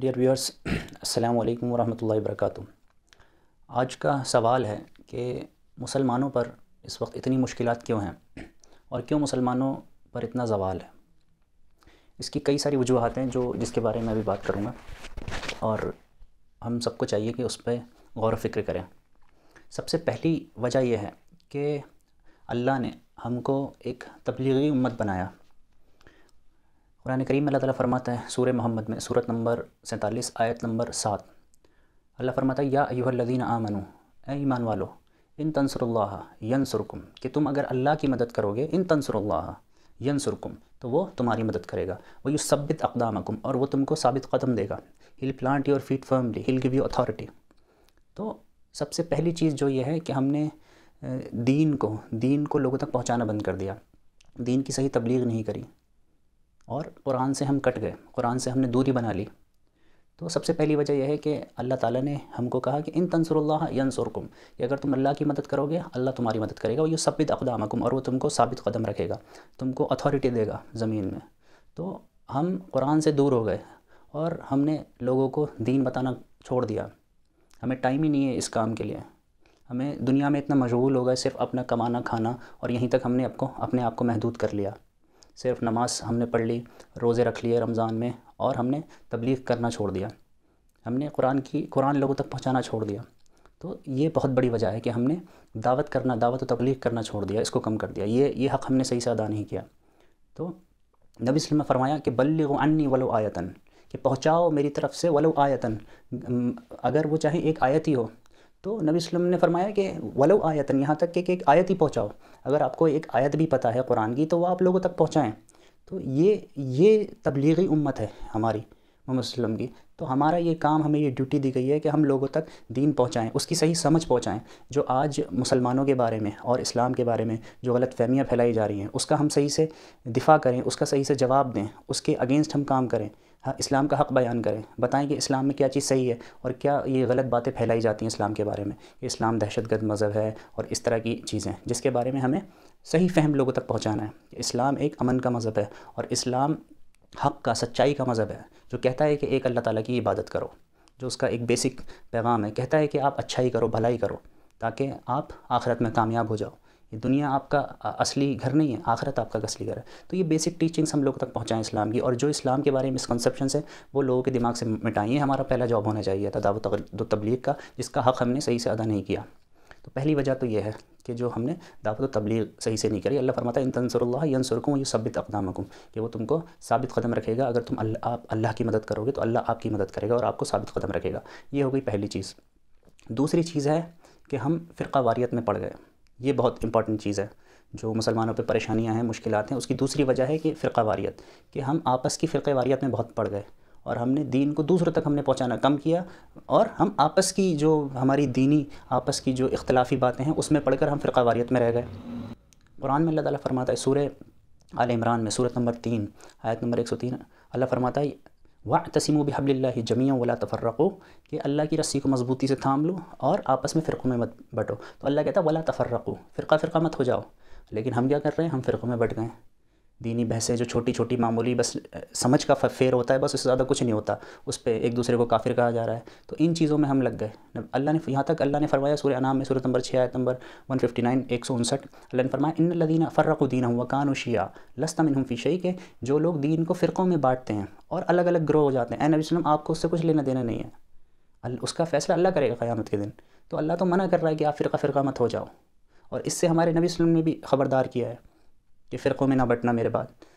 dear viewers अस्सलाम वालेकुम वरहमतुल्लाहि वबरकातुह आज का सवाल है कि मुसलमानों पर इस वक्त इतनी मुश्किल क्यों हैं और क्यों मुसलमानों पर इतना जवाल है इसकी कई सारी वजूहत हैं जो जिसके बारे में अभी बात करूँगा और हम सबको चाहिए कि उस पर गौर फिक्र करें सबसे पहली वजह यह है कि अल्लाह ने हमको एक तबलीगी उम्मत बनाया कुरान करीम में अल्लाह ताला फरमाता है सूर मोहम्मद में सूरत नंबर सैंतालीस आयत नंबर सात अल्लाह फरमाता है या अयुहल्लिन आमनु ए ईमान वालो इन तनसरल्ला यनसरकुम कि तुम अगर अल्लाह की मदद करोगे इन तनसरल्ला यनसरकुम तो वो तुम्हारी मदद करेगा वह युसबित अकदामकुम और वो तुमको साबित कदम देगा heel plant your feet firmly heel give you authority तो सबसे पहली चीज़ जो ये है कि हमने दीन को दीन को लोगों तक पहुँचाना बंद कर दिया दीन की सही तबलीग नहीं करी और कुरान से हम कट गए कुरान से हमने दूरी बना ली तो सबसे पहली वजह यह है कि अल्लाह ताला ने हमको कहा कि इन तंसुरल्लाह यनसरकुम कि अगर तुम अल्लाह की मदद करोगे अल्लाह तुम्हारी मदद करेगा और ये सबित अकदामकुम और वो तुमको साबित कदम रखेगा तुमको अथॉरिटी देगा ज़मीन में तो हम कुरान से दूर हो गए और हमने लोगों को दीन बताना छोड़ दिया हमें टाइम ही नहीं है इस काम के लिए हमें दुनिया में इतना मशगूल हो सिर्फ अपना कमाना खाना और यहीं तक हमने आपको अपने आप को महदूद कर लिया सिर्फ नमाज हमने पढ़ ली रोज़े रख लिए रमज़ान में और हमने तबलीग करना छोड़ दिया हमने कुरान की कुरान लोगों तक पहुंचाना छोड़ दिया तो ये बहुत बड़ी वजह है कि हमने दावत करना दावत व तबलीग करना छोड़ दिया इसको कम कर दिया ये ये हक़ हमने सही से अदा नहीं किया तो नबी वसल्लम ने फरमाया कि बल्लग अन्नी वलो आयतन कि पहुँचाओ मेरी तरफ से वलो आयतन अगर वो चाहे एक आयत ही हो तो नबी वसलम ने फरमाया कि वलो आयतन यहाँ तक कि एक आयत ही पहुँचाओ अगर आपको एक आयत भी पता है कुरान की तो वह आप लोगों तक पहुँचाएँ तो ये ये तबलीगी उम्मत है हमारी मोहम्मद की तो हमारा ये काम हमें ये ड्यूटी दी गई है कि हम लोगों तक दीन पहुँचाएँ उसकी सही समझ पहुँचाएँ जो आज मुसलमानों के बारे में और इस्लाम के बारे में जो गलत फहमियाँ फैलाई जा रही हैं उसका हम सही से दिफा करें उसका सही से जवाब दें उसके अगेंस्ट हम काम करें हाँ इस्लाम का हक़ बयान करें बताएं कि इस्लाम में क्या चीज़ सही है और क्या ये गलत बातें फैलाई जाती हैं इस्लाम के बारे में कि इस्लाम दहशतगर्द मज़हब है और इस तरह की चीज़ें जिसके बारे में हमें सही फहम लोगों तक पहुँचाना है इस्लाम एक अमन का मज़हब है और इस्लाम हक़ का सच्चाई का मज़हब है जो कहता है कि एक अल्लाह ताला की इबादत करो जो उसका एक बेसिक पैगाम है कहता है कि आप अच्छाई करो भलाई करो ताकि आप आखिरत में कामयाब हो जाओ ये दुनिया आपका असली घर नहीं है आखिरत आपका असली घर है तो ये बेसिक टीचिंग्स हम लोग तक पहुँचाएँ इस्लाम की और जो इस्लाम के बारे में मिसकनसप्शन है वो लोगों के दिमाग से मिटाइए हमारा पहला जॉब होना चाहिए था दावत तबलीग का जिसका हक़ हमने सही से अदा नहीं किया तो पहली वजह तो यह है कि जो हमने दावत तबलीग सही से नहीं करी अल्लाह फरमाता इन तनसरल्ला यनसरकुम ये सबित अकदामकुम कि वो तुमको साबित कदम रखेगा अगर तुम अल्ला, आप अल्लाह की मदद करोगे तो अल्लाह आपकी मदद करेगा और आपको साबित कदम रखेगा ये हो गई पहली चीज़ दूसरी चीज़ है कि हम फ़िरका वारियत में पड़ गए ये बहुत इंपॉर्टेंट चीज़ है जो मुसलमानों पर परेशानियाँ हैं मुश्किल हैं उसकी दूसरी वजह है कि फ़िरका वारियत कि हम आपस की फ़िर वारियत में बहुत पड़ गए और हमने दीन को दूसरों तक हमने पहुंचाना कम किया और हम आपस की जो हमारी दीनी आपस की जो इख्तलाफी बातें हैं उसमें पढ़कर हम फिर कवारीत में रह गए कुरान में अल्लाह फरमाता है सूर्य आल इमरान में सूरत नंबर तीन आयत नंबर एक सौ तीन अल्लाह फरमाता है वाह तसीम बहबल्ला जमिया वाला रखो कि अल्लाह की रस्सी को मजबूती से थाम लो और आपस में फ़िरक़ों में मत बटो तो अल्लाह कहता है वाला रखो फ़िरका फ़िरका मत हो जाओ लेकिन हम क्या कर रहे हैं हम फ़िरक़ों में बट गए दीनी बहसें जो छोटी छोटी मामूली बस समझ का फेर होता है बस उससे ज़्यादा कुछ नहीं होता उस पर एक दूसरे को काफिर कहा जा रहा है तो इन चीज़ों में हम लग गए अल्लाह ने यहाँ तक अल्लाह ने फरमाया सूर्य अनाम में सूरत नंबर छः आयत नंबर वन फिफ्टी नाइन एक सौ उनसठ अल्लाह ने फरमाया इन लदीना फ़र्रदीन हुआ कान शिया लस्ता मिन फ़िशई के जो लोग दीन को फ़िरक़ों में बांटते हैं और अलग अलग ग्रो हो जाते हैं ए नबी वसलम आपको उससे कुछ लेना देना नहीं है उसका फ़ैसला अल्लाह करेगा क़्यामत के दिन तो अल्लाह तो मना कर रहा है कि आप फ़िरका फ़िरका मत हो जाओ और इससे हमारे नबी वसलम ने भी ख़बरदार किया है कि फ़िरक़ों में ना बटना मेरे बाद